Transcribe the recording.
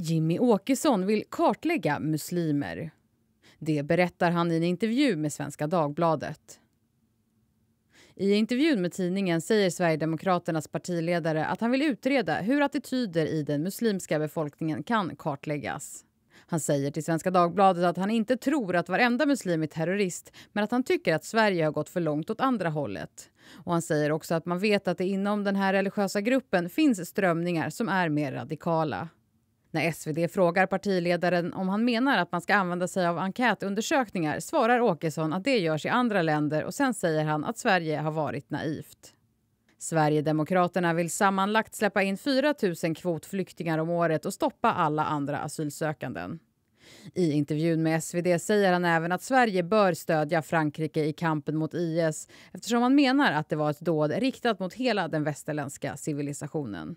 Jimmy Åkesson vill kartlägga muslimer. Det berättar han i en intervju med Svenska Dagbladet. I intervjun med tidningen säger Sverigedemokraternas partiledare att han vill utreda hur attityder i den muslimska befolkningen kan kartläggas. Han säger till Svenska Dagbladet att han inte tror att varenda muslim är terrorist men att han tycker att Sverige har gått för långt åt andra hållet. Och Han säger också att man vet att det inom den här religiösa gruppen finns strömningar som är mer radikala. När SvD frågar partiledaren om han menar att man ska använda sig av enkätundersökningar svarar Åkesson att det görs i andra länder och sen säger han att Sverige har varit naivt. Sverigedemokraterna vill sammanlagt släppa in 4 000 kvotflyktingar om året och stoppa alla andra asylsökanden. I intervjun med SvD säger han även att Sverige bör stödja Frankrike i kampen mot IS eftersom han menar att det var ett dåd riktat mot hela den västerländska civilisationen.